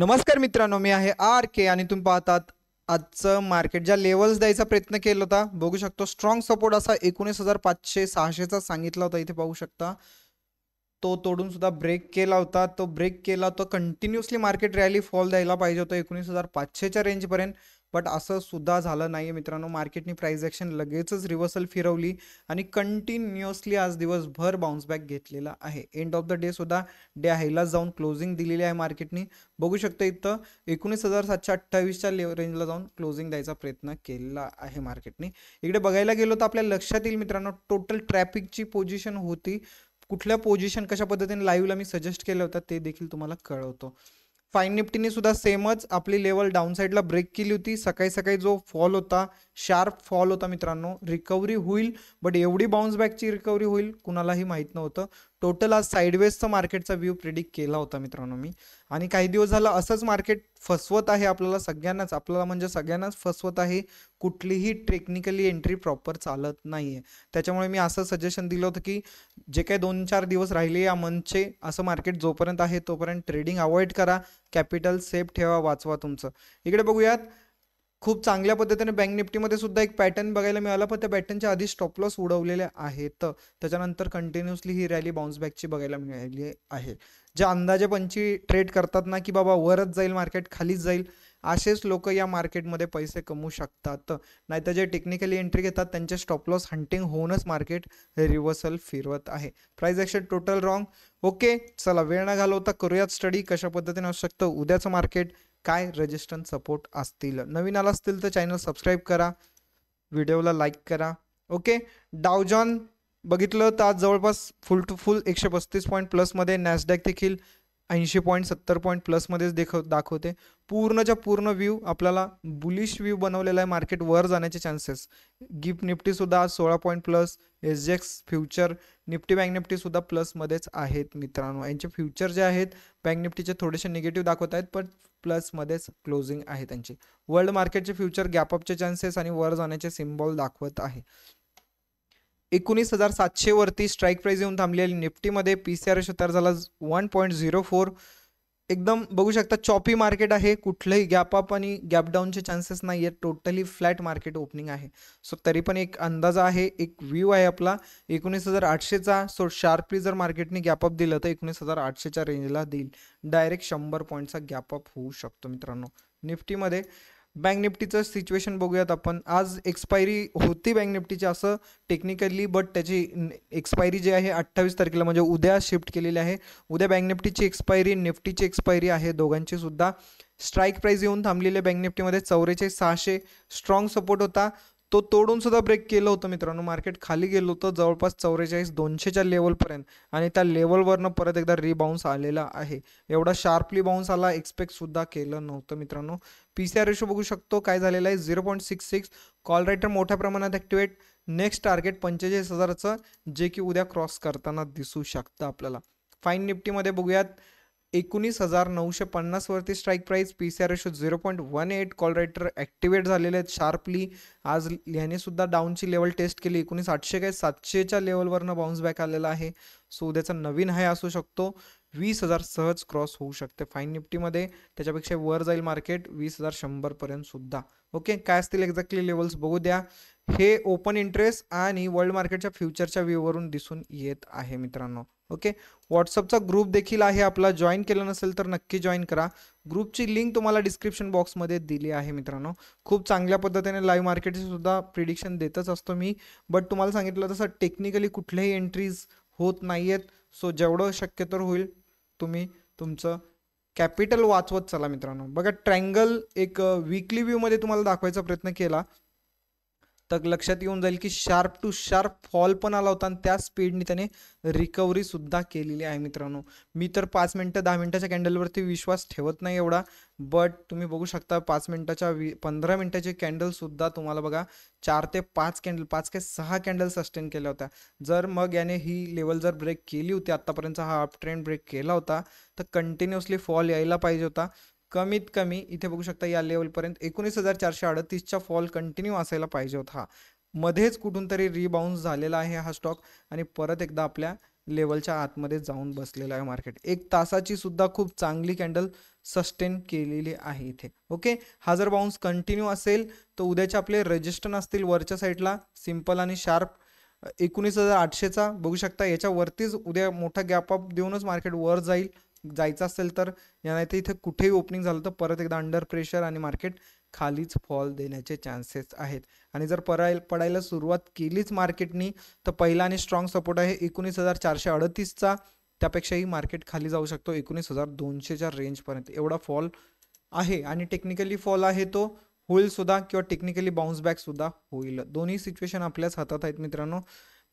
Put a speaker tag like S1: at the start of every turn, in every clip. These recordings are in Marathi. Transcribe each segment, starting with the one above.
S1: नमस्कार मित्रांनो मी आहे आर के आणि तुम्ही पाहतात आजचं मार्केट ज्या लेवल्स द्यायचा प्रयत्न केला होता बघू शकतो स्ट्रॉंग सपोर्ट असा एकोणीस हजार पाचशे सहाशेचा सांगितला होता इथे पाहू शकता तो तोडून सुद्धा ब्रेक केला होता तो ब्रेक केला तो कंटिन्युअसली मार्केट रॅली फॉल द्यायला पाहिजे होता एकोणीस हजार पाचशेच्या रेंजपर्यंत बट असं सुद्धा झालं नाही आहे मित्रांनो मार्केटनी प्राईज ॲक्शन लगेचच रिव्हर्सल फिरवली आणि कंटिन्युअसली आज दिवसभर बाउन्स बॅक घेतलेला आहे एंड ऑफ द डे सुद्धा डे हायला जाऊन क्लोजिंग दिलेली आहे मार्केटनी बघू शकता इथं एकोणीस हजार सातशे अठ्ठावीसच्या ले रेंजला जाऊन क्लोजिंग द्यायचा प्रयत्न केलेला आहे मार्केटने इकडे बघायला गेलो तर आपल्या लक्षात येईल मित्रांनो टोटल ट्रॅफिकची पोझिशन होती कुठल्या पोझिशन कशा पद्धतीने लाईव्हला मी सजेस्ट केलं होतं ते देखील तुम्हाला कळवतो फाईन निफ्टीने सुद्धा सेमच आपली लेवल डाऊन साईडला ब्रेक केली होती सकाळी सकाळी जो फॉल होता शार्प फॉल होता मित्रांनो रिकव्हरी होईल बट एवढी बाउन्स बॅकची रिकव्हरी होईल कुणालाही माहीत नव्हतं टोटल आज साईडवेजचा मार्केटचा व्ह्यू प्रिडिक्ट केला होता मित्रांनो मी आणि काही दिवस झालं असंच मार्केट फसवत आहे आपल्याला सगळ्यांनाच आपल्याला म्हणजे सगळ्यांनाच फसवत आहे कुठलीही टेक्निकली एंट्री प्रॉपर चालत नाही आहे त्याच्यामुळे मी असं सजेशन दिलं होतं की जे काही दोन चार दिवस राहिले या मंथचे असं मार्केट जोपर्यंत आहे तोपर्यंत ट्रेडिंग अवॉइड करा कॅपिटल सेफ ठेवा वाचवा तुमचं इकडे बघूयात खूप चांगल्या पद्धतीने बँक निफ्टीमध्ये सुद्धा एक पॅटर्न बघायला मिळाला पण त्या पॅटर्नच्या आधी स्टॉप लॉस उडवलेले आहेत त्याच्यानंतर कंटिन्युअसली ही रॅली बाउन्स बॅकची बघायला मिळाली आहे ज्या अंदाजे पंची ट्रेड करतात ना की बाबा वरच जाईल मार्केट खालीच जाईल असेच लोक या मार्केटमध्ये पैसे कमवू शकतात नाहीतर जे टेक्निकली एंट्री घेतात त्यांचे स्टॉप लॉस हंटिंग होऊनच मार्केट रिव्हर्सल फिरवत आहे price action total wrong okay चला वेळ न घालवता करूयात स्टडी कशा पद्धतीने असू शकतं उद्याचं मार्केट काय रजिस्टन्स सपोर्ट असतील नवीन आला असतील तर चॅनल सबस्क्राईब करा व्हिडिओला लाईक करा ओके डावजॉन बघितलं तर आज जवळपास फुल टू फुल एकशे पस्तीस पॉईंट प्लसमध्ये नॅसडॅक देखील ऐंशी पॉईंट सत्तर पॉईंट प्लसमध्येच देख दाखवते पूर्णच्या पूर्ण व्ह्यू आपल्याला बुलिश व्ह्यू बनवलेला आहे मार्केट वर जाण्याचे चान्सेस गिफ्ट निफ्टीसुद्धा आज सोळा point plus S G future Nifty bank plus प्लसमध्येच आहेत मित्रांनो यांचे फ्युचर जे आहेत बँक निफ्टीचे थोडेसे निगेटिव्ह दाखवत आहेत पण प्लसमध्येच क्लोजिंग आहे त्यांची वर्ल्ड मार्केटचे फ्युचर गॅपअपचे चान्सेस आणि वर जाण्याचे सिम्बॉल दाखवत आहे एकोणीस हजार सातशे वरती स्ट्राईक प्राईज येऊन थांबलेली निफ्टीमध्ये पी सी आर झाला वन पॉईंट झिरो फोर एकदम बघू शकता चॉपी मार्केट आहे कुठलंही गॅप अप आणि गॅप डाऊनचे चान्सेस नाही आहेत टोटली फ्लॅट मार्केट ओपनिंग आहे सो तरी पण एक अंदाज आहे एक व्ह्यू आहे आपला एकोणीस हजार आठशेचा सो शार्पली जर मार्केटने गॅप अप दिलं तर एकोणीस हजार आठशेच्या रेंजला देईल डायरेक्ट शंभर पॉईंटचा गॅप अप होऊ शकतो मित्रांनो निफ्टीमध्ये बँक निफ्टीचं सिच्युएशन बघूयात आपण आज एक्सपायरी होती बँक निफ्टीची असं टेक्निकली बट त्याची एक्सपायरी जी आहे अठ्ठावीस तारखेला म्हणजे उद्या शिफ्ट केलेली आहे उद्या बँक निफ्टीची एक्सपायरी निफ्टीची एक्सपायरी आहे दोघांची सुद्धा स्ट्राईक प्राईज येऊन थांबलेले बँक निफ्टीमध्ये चौवेचाळीस सहाशे स्ट्रॉंग सपोर्ट होता तो तोडून सुद्धा ब्रेक केलं होतं मित्रांनो मार्केट खाली गेलं होतं जवळपास चौवेचाळीस दोनशेच्या लेवलपर्यंत आणि त्या लेवलवरनं परत एकदा रिबाऊन्स आलेला आहे एवढा शार्पली बाउन्स आला एक्सपेक्ट सुद्धा केलं नव्हतं मित्रांनो पी सी आर रेशो बघू शकतो काय झालेलं आहे zero point six six call writer मोठ्या प्रमाणात ॲक्टिवेट नेक्स्ट टार्गेट पंचेचाळीस हजारचं जे की उद्या क्रॉस करताना दिसू शकतं आपल्याला फाईन निफ्टीमध्ये बघूयात एकोणीस हजार नऊशे पन्नासवरती strike price P C R एशो zero point one eight call writer activate झालेले आहेत शार्पली आज ह्याने सुद्धा डाऊनची लेवल टेस्ट केली एकोणीस आठशे काय सातशेच्या लेवलवरनं बाउन्स बॅक आलेला आहे सो उद्याचा नवीन हाय असू शकतो वीस हजार सहज क्रॉस होऊ शकते फाईन निफ्टीमध्ये त्याच्यापेक्षा वर जाईल मार्केट वीस हजार शंभरपर्यंत सुद्धा ओके काय असतील एक्झॅक्टली लेवल्स बघू द्या हे ओपन इंटरेस्ट आणि वर्ल्ड मार्केटच्या फ्युचरच्या व्ह्यूवरून दिसून येत आहे मित्रांनो ओके व्हॉट्सअपचा ग्रुप देखील आहे आपला जॉईन केला नसेल तर नक्की जॉईन करा ग्रुपची लिंक तुम्हाला डिस्क्रिप्शन बॉक्समध्ये दिली आहे मित्रांनो खूप चांगल्या पद्धतीने लाईव्ह मार्केटचीसुद्धा प्रिडिक्शन देतच असतो मी बट तुम्हाला सांगितलं तसं टेक्निकली कुठल्याही एंट्रीज होत नाही आहेत सो जेवढं शक्यतर होईल तुम्ही तुमचं कॅपिटल वाचवत चला मित्रांनो बघा ट्रँगल एक वीकली व्ह्यूमध्ये तुम्हाला दाखवायचा प्रयत्न केला तर लक्षात येऊन जाईल की शार्प टू शार्प फॉल पण आला होता आणि त्या स्पीडने त्याने रिकव्हरीसुद्धा केलेली आहे मित्रांनो मी तर पाच मिनटं दहा मिनटाच्या कॅन्डलवरती विश्वास ठेवत नाही एवढा बट तुम्ही बघू शकता पाच मिनटाच्या वी पंधरा मिनटाचे कॅन्डलसुद्धा तुम्हाला बघा चार ते पाच कॅन्डल पाच ते सहा कॅन्डल सस्टेन केल्या होत्या जर मग याने ही लेवल जर ब्रेक केली होती आत्तापर्यंत हा अप ट्रेंड ब्रेक केला होता तर कंटिन्युअसली फॉल यायला पाहिजे होता कमीत कमी इथे बघू शकता या लेवलपर्यंत एकोणीस हजार चारशे अडतीसचा फॉल कंटिन्यू असायला पाहिजे होता मध्येच कुठून तरी रिबाउन्स झालेला आहे हा स्टॉक आणि परत एकदा आपल्या लेवलच्या आतमध्ये जाऊन बसलेला आहे मार्केट एक तासाची सुद्धा खूप चांगली कॅन्डल सस्टेन केलेली आहे इथे ओके हा जर बाउन्स कंटिन्यू असेल तर उद्याचे आपले रजिस्टर असतील वरच्या साईडला सिम्पल आणि शार्प एकोणीस हजार आठशेचा बघू शकता याच्यावरतीच उद्या मोठा गॅप अप देऊनच मार्केट वर जाईल जायचं असेल तर या तर इथे कुठेही ओपनिंग झालं तर परत एकदा अंडर प्रेशर आणि मार्केट खालीच फॉल देण्याचे चान्सेस आहेत आणि जर पराय पडायला सुरुवात केलीच मार्केटनी तर पहिला आणि स्ट्रॉंग सपोर्ट आहे एकोणीस हजार चारशे अडतीसचा त्यापेक्षाही मार्केट खाली जाऊ शकतो एकोणीस हजार दोनशेच्या रेंजपर्यंत एवढा फॉल आहे आणि टेक्निकली फॉल आहे तो होईल सुद्धा किंवा टेक्निकली बाउन्स बॅकसुद्धा होईल दोन्ही सिच्युएशन आपल्याच हातात आहेत मित्रांनो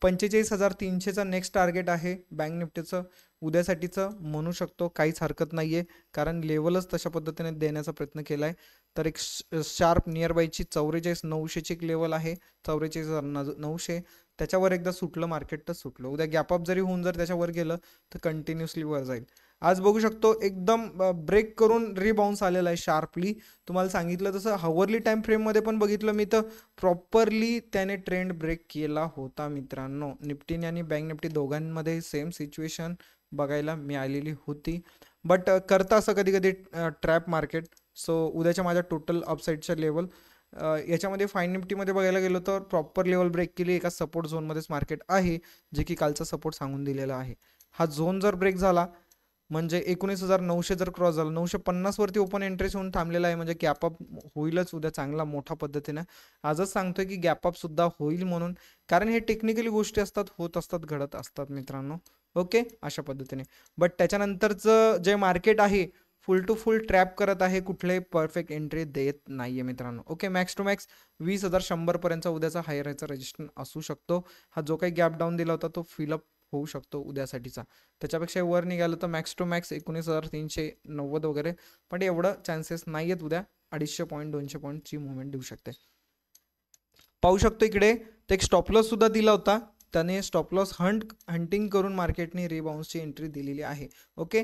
S1: पंचेचाळीस हजार तीनशेचा नेक्स्ट टार्गेट आहे बँक निफ्टीचं उद्यासाठीचं म्हणू शकतो काहीच हरकत नाही आहे कारण लेवलच तशा पद्धतीने देण्याचा प्रयत्न केला आहे तर एक शार्प नियर बायची चौवेचाळीस नऊशेची एक लेवल आहे चौवेचाळीस नऊशे त्याच्यावर एकदा सुटलं मार्केट तर सुटलं उद्या गॅपअप जरी होऊन जर त्याच्यावर गेलं तर कंटिन्युअसली वर जाईल आज बघू शकतो एकदम ब्रेक करून रिबाउन्स आलेला आहे शार्पली तुम्हाला सांगितलं तसं हवरली टाइम फ्रेममध्ये पण बघितलं मी तर प्रॉपरली त्याने ट्रेंड ब्रेक केला होता मित्रांनो निफ्टीने आणि बँक निफ्टी दोघांमध्ये सेम सिच्युएशन बघायला मिळालेली होती बट करता असं कधी कधी ट्रॅप मार्केट सो उद्याच्या माझ्या टोटल अपसाईडच्या लेवल याच्यामध्ये फाईन निफ्टीमध्ये बघायला गेलो तर प्रॉपर लेवल ब्रेक केली एका सपोर्ट झोनमध्येच मार्केट आहे जे की कालचा सपोर्ट सांगून दिलेला आहे हा झोन जर ब्रेक झाला म्हणजे एकोणीस हजार नऊशे जर क्रॉस झाला नऊशे पन्नासवरती ओपन एंट्रीस होऊन थांबलेला आहे म्हणजे गॅपअप होईलच उद्या चांगला मोठा पद्धतीने आजच सांगतोय की गॅपअप सुद्धा होईल म्हणून कारण हे टेक्निकली गोष्टी असतात होत असतात घडत असतात मित्रांनो ओके अशा पद्धतीने बट त्याच्यानंतरचं जे मार्केट आहे फुल टू फुल ट्रॅप करत आहे कुठले परफेक्ट एंट्री देत आहे मित्रांनो ओके मॅक्स टू मॅक्स वीस हजार शंभरपर्यंत उद्याचा हायर याचा रजिस्टर असू शकतो हा जो काही गॅप डाऊन दिला होता तो फिलअप होऊ शकतो उद्यासाठीचा त्याच्यापेक्षा वर निघालं तर मॅक्स टू मॅक्स एकोणीस हजार तीनशे नव्वद वगैरे पण एवढं चान्सेस नाही आहेत उद्या अडीचशे पॉईंट दोनशे पॉईंटची मुवमेंट देऊ शकते पाहू शकतो इकडे ते एक स्टॉपलॉस सुद्धा दिला होता त्याने स्टॉप लॉस हंट हंटिंग करून मार्केटने रिबाउन्सची एंट्री दिलेली आहे ओके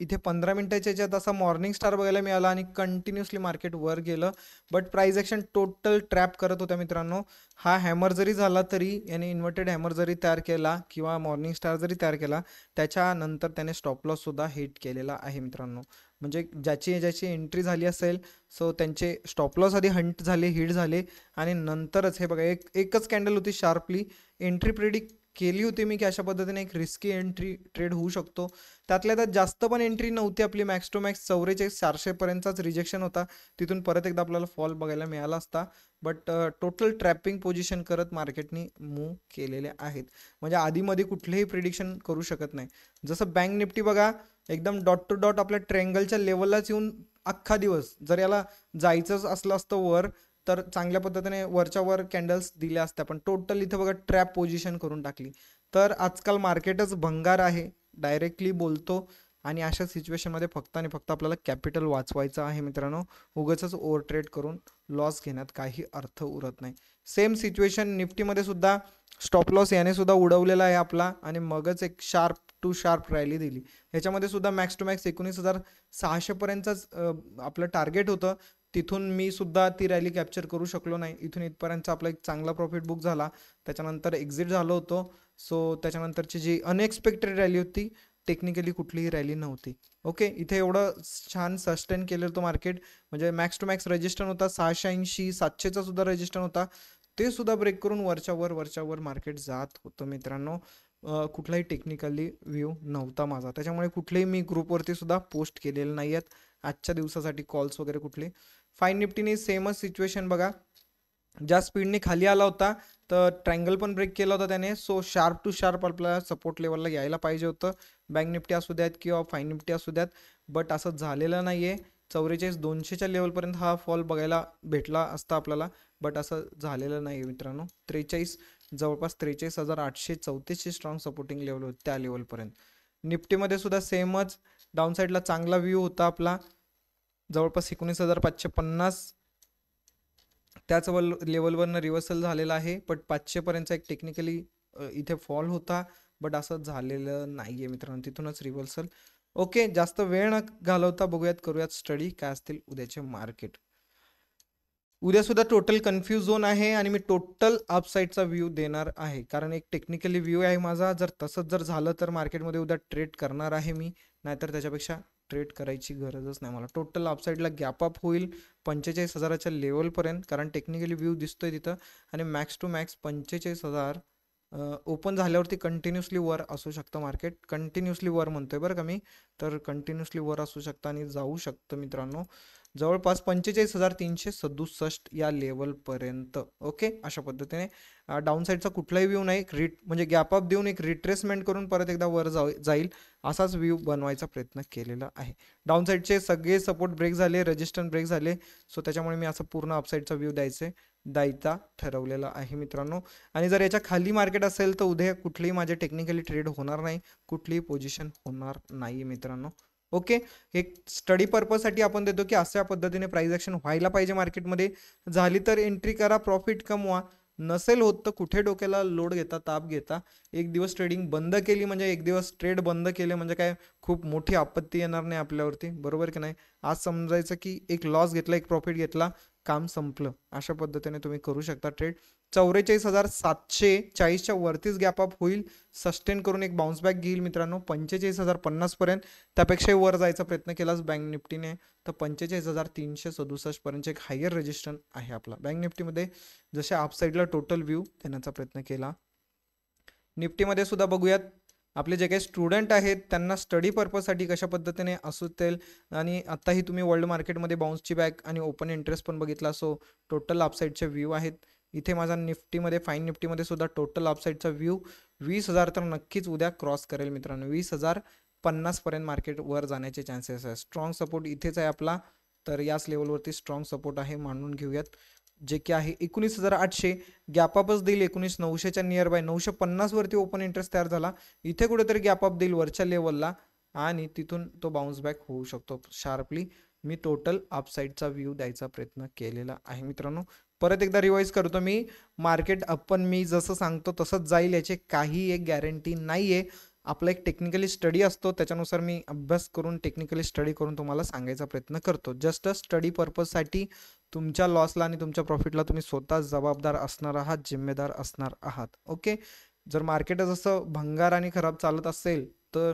S1: इथे पंधरा मिनटाच्या याच्यात असा मॉर्निंग स्टार बघायला मिळाला आणि कंटिन्युअसली मार्केट वर गेलं but price action total trap करत होता मित्रांनो हा हॅमर जरी झाला तरी याने इन्व्हर्टेड हॅमर जरी तयार केला किंवा मॉर्निंग स्टार जरी तयार केला त्याच्यानंतर त्याने स्टॉप हिट केलेला आहे मित्रांनो म्हणजे ज्याची ज्याची एंट्री झाली असेल सो त्यांचे स्टॉपलॉस आधी हंट झाले हिट झाले आणि नंतरच हे बघा एक एकच कॅन्डल होती शार्पली एंट्री प्रिडिक्ट केली होती मी की अशा पद्धतीने एक रिस्की एंट्री ट्रेड होऊ शकतो त्यातल्या त्यात जास्त पण एंट्री नव्हती आपली मॅक्स टू मॅक्स चौवेचाळीस चारशेपर्यंतचाच रिजेक्शन होता तिथून परत एकदा आपल्याला फॉल बघायला मिळाला असता बट टोटल ट्रॅपिंग पोझिशन करत मार्केटनी मूव्ह केलेले आहेत म्हणजे आधीमध्ये कुठलेही प्रिडिक्शन करू शकत नाही जसं बँक निफ्टी बघा एकदम डॉट टू डॉट आपल्या ट्रँगलच्या लेवललाच येऊन अख्खा दिवस जर याला जायचंच असलं असतं वर तर चांगल्या पद्धतीने वरच्या वर कॅन्डल्स दिल्या असत्या पण टोटल इथं बघा ट्रॅप पोझिशन करून टाकली तर आजकाल मार्केटच भंगार आहे डायरेक्टली बोलतो आणि अशा सिच्युएशनमध्ये फक्त आणि फक्त आपल्याला कॅपिटल वाचवायचं आहे मित्रांनो उगच ओव्हर ट्रेड करून लॉस घेण्यात काही अर्थ उरत नाही सेम सिच्युएशन निफ्टीमध्ये सुद्धा स्टॉप लॉस याने सुद्धा उडवलेला आहे आपला आणि मगच एक शार्प टू शार्प रॅली दिली ह्याच्यामध्ये सुद्धा मॅक्स टू मॅक्स एकोणीस हजार सहाशेपर्यंतच आपलं टार्गेट होतं तिथून मी सुद्धा ती रॅली कॅप्चर करू शकलो नाही इथून इथपर्यंत आपला एक चांगला प्रॉफिट बुक झाला त्याच्यानंतर एक्झिट झालो होतो सो त्याच्यानंतरची जी अनएक्सपेक्टेड रॅली होती टेक्निकली कुठलीही रॅली नव्हती ओके इथे एवढं छान सस्टेन केलं होतं मार्केट म्हणजे मॅक्स टू मॅक्स रजिस्टर होता सहाशे ऐंशी सातशेचा सुद्धा रजिस्टर होता ते सुद्धा ब्रेक करून वरच्यावर वरच्यावर मार्केट जात होतं मित्रांनो कुठलाही टेक्निकली व्ह्यू नव्हता माझा त्याच्यामुळे कुठलेही मी ग्रुपवरती सुद्धा पोस्ट केलेले नाही आहेत आजच्या दिवसासाठी कॉल्स वगैरे कुठले फाईन निफ्टीने सेमच सिच्युएशन बघा ज्या स्पीडने खाली आला होता तर ट्रँगल पण ब्रेक केला होता त्याने सो शार्प टू शार्प आपल्याला सपोर्ट लेवलला यायला पाहिजे होतं बँक निफ्टी असू द्यात किंवा फाईन निफ्टी असू द्यात बट असं झालेलं नाही आहे चौवेचाळीस दोनशेच्या लेवलपर्यंत हा फॉल बघायला भेटला असता आपल्याला बट असं झालेलं नाही आहे मित्रांनो त्रेचाळीस जवळपास त्रेचाळीस हजार आठशे चौतीसशे स्ट्रॉंग सपोर्टिंग लेवल होती त्या लेवलपर्यंत निफ्टीमध्ये सुद्धा सेमच डाऊन साईडला चांगला व्ह्यू होता आपला जवळपास एकोणीस हजार पाचशे पन्नास त्याच वल लेवलवरनं रिव्हर्सल झालेला आहे बट पाचशेपर्यंतचा एक टेक्निकली इथे फॉल होता बट असं झालेलं नाही आहे मित्रांनो तिथूनच रिव्हर्सल ओके जास्त वेळ न घालवता बघूयात करूयात स्टडी काय असतील उद्याचे मार्केट उद्या सुद्धा टोटल कन्फ्युज झोन आहे आणि मी टोटल अपसाईडचा व्ह्यू देणार आहे कारण एक टेक्निकली व्ह्यू आहे माझा जर तसंच जर झालं तर मार्केटमध्ये उद्या ट्रेड करणार आहे मी नाहीतर त्याच्यापेक्षा ट्रेड करायची गरजच नाही मला टोटल अपसाईडला गॅपअप होईल पंचेचाळीस हजाराच्या लेवलपर्यंत कारण टेक्निकली व्ह्यू दिसतोय तिथं आणि मॅक्स टू मॅक्स पंचेचाळीस हजार ओपन झाल्यावरती कंटिन्युअसली वर असू शकतं मार्केट कंटिन्युअसली वर म्हणतोय बरं का मी तर कंटिन्युअसली वर असू शकतं आणि जाऊ शकतं मित्रांनो जवळपास पंचेचाळीस हजार तीनशे सदुसष्ट या लेवलपर्यंत ओके अशा पद्धतीने डाऊन कुठलाही व्ह्यू नाही एक रिट म्हणजे गॅपअप देऊन एक रिट्रेसमेंट करून परत एकदा वर जाऊ जाईल असाच व्ह्यू बनवायचा प्रयत्न केलेला आहे डाऊन सगळे सपोर्ट ब्रेक झाले रजिस्टन ब्रेक झाले सो त्याच्यामुळे मी असं पूर्ण अपसाईडचा व्ह्यू द्यायचे द्यायचा ठरवलेला आहे मित्रांनो आणि जर याच्या खाली मार्केट असेल तर उद्या कुठलीही माझे टेक्निकली ट्रेड होणार नाही कुठलीही पोझिशन होणार नाही मित्रांनो ओके एक स्टडी पर्पजसाठी आपण देतो की अशा पद्धतीने प्राईज ॲक्शन व्हायला पाहिजे मार्केटमध्ये झाली तर एंट्री करा प्रॉफिट कमवा नसेल होत तर कुठे डोक्याला लोड घेता ताप घेता एक दिवस ट्रेडिंग बंद केली म्हणजे एक दिवस ट्रेड बंद केले म्हणजे काय खूप मोठी आपत्ती येणार नाही आपल्यावरती बरोबर की नाही आज समजायचं की एक लॉस घेतला एक प्रॉफिट घेतला काम संपलं अशा पद्धतीने तुम्ही करू शकता ट्रेड चौवेचाळीस हजार सातशे चाळीसच्या वरतीच गॅप अप होईल सस्टेन करून एक बाउन्स बॅक घेईल मित्रांनो पंचेचाळीस हजार पन्नासपर्यंत त्यापेक्षाही वर जायचा प्रयत्न केलाच बँक निफ्टीने तर पंचेचाळीस हजार तीनशे सदुसष्टपर्यंतचे एक हायर रजिस्टन आहे आपला बँक निफ्टीमध्ये जसे अपसाईडला टोटल व्ह्यू देण्याचा प्रयत्न केला निफ्टीमध्ये सुद्धा बघूयात आपले जे काही स्टुडंट आहेत त्यांना स्टडी पर्पजसाठी कशा पद्धतीने असेल आणि आत्ताही तुम्ही वर्ल्ड मार्केटमध्ये बाउन्सची बॅक आणि ओपन इंटरेस्ट पण बघितला सो टोटल अपसाईडचे व्ह्यू आहेत इथे माझा निफ्टीमध्ये फाईन निफ्टीमध्ये सुद्धा टोटल अपसाईडचा व्ह्यू वीस हजार तर नक्कीच उद्या क्रॉस करेल मित्रांनो वीस हजार पन्नासपर्यंत मार्केटवर जाण्याचे चान्सेस आहे स्ट्रॉंग सपोर्ट इथेच आहे आपला तर याच लेवलवरती स्ट्रॉंग सपोर्ट आहे मानून घेऊयात जे की आहे एकोणीस हजार आठशे गॅपअपच देईल एकोणीस नऊशेच्या नियर बाय नऊशे पन्नासवरती ओपन इंटरेस्ट तयार झाला इथे कुठेतरी गॅपअप देईल वरच्या लेवलला आणि तिथून तो बाउन्स बॅक होऊ शकतो शार्पली मी टोटल अपसाईडचा व्ह्यू द्यायचा प्रयत्न केलेला आहे मित्रांनो परत एकदा रिवाईज करतो मी मार्केट आपण मी जसं सांगतो तसंच जाईल याचे काही एक गॅरंटी नाही आहे आपला एक टेक्निकली स्टडी असतो त्याच्यानुसार मी अभ्यास करून टेक्निकली स्टडी करून तुम्हाला सांगायचा प्रयत्न करतो जस्ट स्टडी पर्पजसाठी तुमच्या लॉसला आणि तुमच्या प्रॉफिटला तुम्ही स्वतः जबाबदार असणार आहात जिम्मेदार असणार आहात ओके जर मार्केट जसं भंगार आणि खराब चालत असेल तर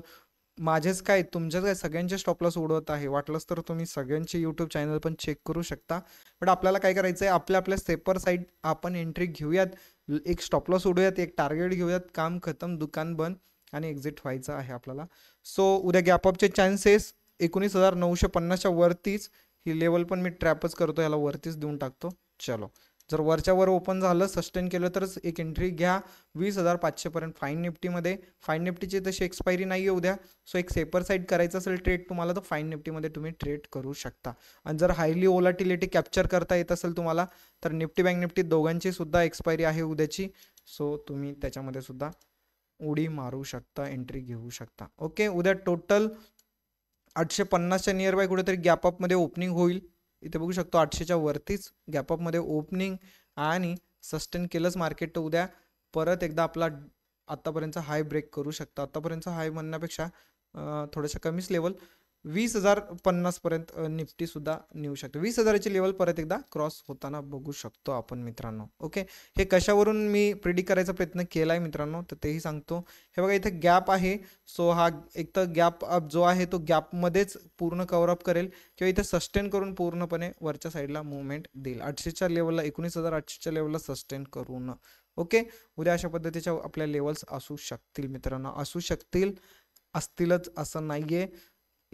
S1: माझेच काय तुमच्याच काय सगळ्यांचे स्टॉपलॉस उडवत आहे वाटलंच तर तुम्ही सगळ्यांचे यूट्यूब चॅनल पण चेक करू शकता बट आपल्याला काय करायचं आहे आपल्या आपल्या सेपर साईड आपण एंट्री घेऊयात एक स्टॉपलॉस उडूयात एक टार्गेट घेऊयात काम खतम दुकान बंद आणि एक्झिट व्हायचं आहे आपल्याला सो उद्या गॅपअपचे चान्सेस एकोणीस हजार नऊशे पन्नासच्या वरतीच ही लेवल पण मी ट्रॅपच करतो याला वरतीच देऊन टाकतो चलो जर वरच्या वर ओपन झालं सस्टेन केलं तरच एक एंट्री घ्या वीस हजार पाचशेपर्यंत फाईन निफ्टीमध्ये फाईन निफ्टीची तशी एक्सपायरी नाही आहे उद्या सो एक सेपर साईड करायचं असेल ट्रेड तुम्हाला तर फाईन निफ्टीमध्ये तुम्ही ट्रेड करू शकता आणि जर हायली ओलाटिलिटी कॅप्चर करता येत असेल तुम्हाला तर निफ्टी बँक निफ्टी दोघांची सुद्धा एक्सपायरी आहे उद्याची सो तुम्ही त्याच्यामध्ये सुद्धा उडी मारू शकता एंट्री घेऊ शकता ओके उद्या टोटल आठशे पन्नासच्या बाय कुठेतरी गॅपअपमध्ये ओपनिंग होईल इथे बघू शकतो आठशेच्या वरतीच गॅपअपमध्ये ओपनिंग आणि सस्टेन केलंच मार्केट तर उद्या परत एकदा आपला आत्तापर्यंत हाय ब्रेक करू शकतो आत्तापर्यंत हाय म्हणण्यापेक्षा थोडंसं कमीच लेवल वीस हजार पन्नासपर्यंत निफ्टी सुद्धा नेऊ शकतो वीस हजाराची लेवल परत एकदा क्रॉस होताना बघू शकतो आपण मित्रांनो ओके हे कशावरून मी प्रिडिक करायचा प्रयत्न केला आहे मित्रांनो तर तेही सांगतो हे बघा इथे गॅप आहे सो हा एक तर गॅप अप जो आहे तो गॅपमध्येच पूर्ण अप करेल किंवा इथे सस्टेन करून पूर्णपणे वरच्या साईडला मुवमेंट देईल आठशेच्या लेवलला एकोणीस हजार आठशेच्या लेवलला सस्टेन करून ओके उद्या अशा पद्धतीच्या आपल्या लेवल्स असू शकतील मित्रांनो असू शकतील असतीलच असं नाहीये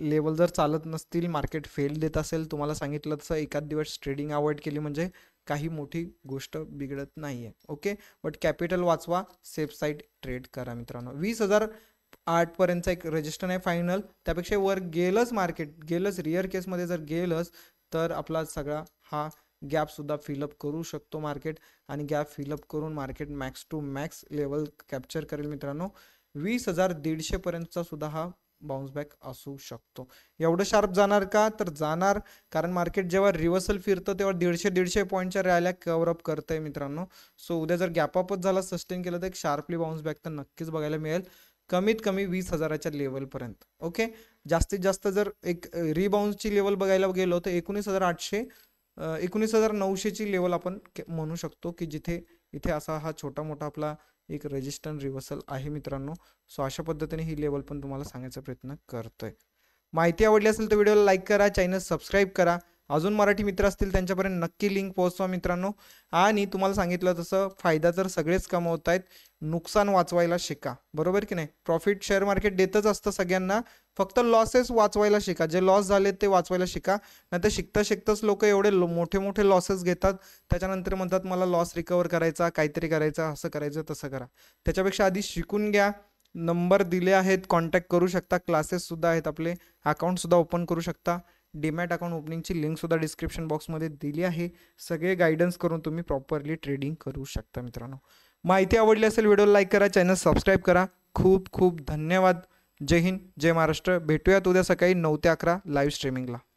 S1: लेवल जर चालत नसतील मार्केट फेल देत असेल तुम्हाला सांगितलं तसं एकाच दिवस ट्रेडिंग अवॉइड केली म्हणजे काही मोठी गोष्ट बिघडत नाही आहे ओके बट कॅपिटल वाचवा सेफ साईड ट्रेड करा मित्रांनो वीस हजार आठपर्यंतचा एक रजिस्टर आहे फायनल त्यापेक्षा वर गेलंच मार्केट गेलंच रिअर केसमध्ये जर गेलंच तर आपला सगळा हा गॅपसुद्धा फिलअप करू शकतो मार्केट आणि गॅप फिलअप करून market max to max level capture करेल मित्रांनो वीस हजार दीडशेपर्यंतचा सुद्धा हा बाउन्स बॅक असू शकतो एवढं शार्प जाणार का तर जाणार कारण मार्केट जेव्हा रिव्हर्सल फिरतं तेव्हा दीडशे दीडशे पॉईंटच्या रॅल्या कव्हरअप करत आहे मित्रांनो सो उद्या जर गॅपअपच झाला सस्टेन केलं तर एक शार्पली बाउन्स बॅक तर नक्कीच बघायला मिळेल कमीत कमी वीस हजाराच्या लेवलपर्यंत ओके जास्तीत जास्त जर एक रिबाउन्सची लेवल बघायला गेलो तर एकोणीस हजार आठशे एकोणीस हजार नऊशेची लेवल आपण म्हणू शकतो की जिथे इथे असा हा छोटा मोठा आपला एक रजिस्टन रिव्हर्सल आहे मित्रांनो सो अशा पद्धतीने ही लेवल पण तुम्हाला सांगायचा प्रयत्न करतोय माहिती आवडली असेल तर व्हिडिओला लाईक करा चॅनल सबस्क्राईब करा अजून मराठी मित्र असतील त्यांच्यापर्यंत नक्की लिंक पोहोचवा मित्रांनो आणि तुम्हाला सांगितलं तसं फायदा तर सगळेच कमवत आहेत नुकसान वाचवायला शिका बरोबर की नाही प्रॉफिट शेअर मार्केट देतच असतं सगळ्यांना फक्त लॉसेस वाचवायला शिका जे लॉस झाले ते वाचवायला शिका नाही तर शिकता शिकताच लोक एवढे मोठे मोठे लॉसेस घेतात त्याच्यानंतर म्हणतात मला लॉस रिकवर करायचा काहीतरी करायचा असं करायचं तसं करा त्याच्यापेक्षा आधी शिकून घ्या नंबर दिले आहेत कॉन्टॅक्ट करू शकता क्लासेससुद्धा आहेत आपले अकाउंटसुद्धा ओपन करू शकता डीमॅट अकाउंट ओपनिंगची लिंकसुद्धा डिस्क्रिप्शन बॉक्समध्ये दिली आहे सगळे गायडन्स करून तुम्ही प्रॉपरली ट्रेडिंग करू शकता मित्रांनो माहिती आवडली असेल व्हिडिओ लाईक करा चॅनल सबस्क्राईब करा खूप खूप धन्यवाद जय हिंद जय महाराष्ट्र भेटूयात उद्या सकाळी नऊ ते अकरा लाईव्ह स्ट्रीमिंगला